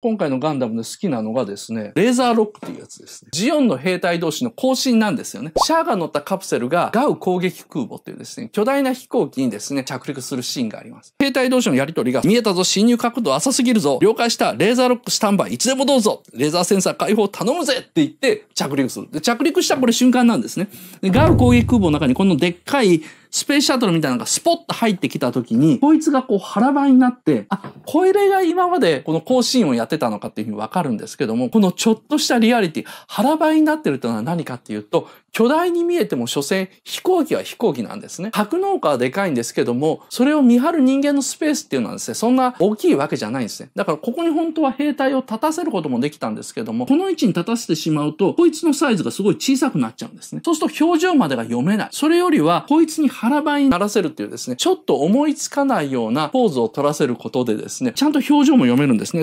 今回のガンダムで好きなのがですね、レーザーロックっていうやつですね。ジオンの兵隊同士の更新なんですよね。シャアが乗ったカプセルがガウ攻撃空母っていうですね、巨大な飛行機にですね、着陸するシーンがあります。兵隊同士のやりとりが、見えたぞ、侵入角度浅すぎるぞ、了解した、レーザーロックスタンバイ、いつでもどうぞ、レーザーセンサー解放頼むぜって言って着陸する。で、着陸したこれ瞬間なんですね。で、ガウ攻撃空母の中にこのでっかいスペースシャトルみたいなのがスポッと入ってきた時に、こいつがこう腹ばいになって、あ、これが今までこの更新をやってたのかっていうふうにわかるんですけども、このちょっとしたリアリティ、腹ばいになってるというのは何かっていうと、巨大に見えても所詮飛行機は飛行機なんですね。格納庫はでかいんですけども、それを見張る人間のスペースっていうのはですね、そんな大きいわけじゃないんですね。だからここに本当は兵隊を立たせることもできたんですけども、この位置に立たせてしまうと、こいつのサイズがすごい小さくなっちゃうんですね。そうすると表情までが読めない。それよりは、こいつに腹ばいにならせるっていうですね、ちょっと思いつかないようなポーズを取らせることでですね、ちゃんと表情も読めるんですね。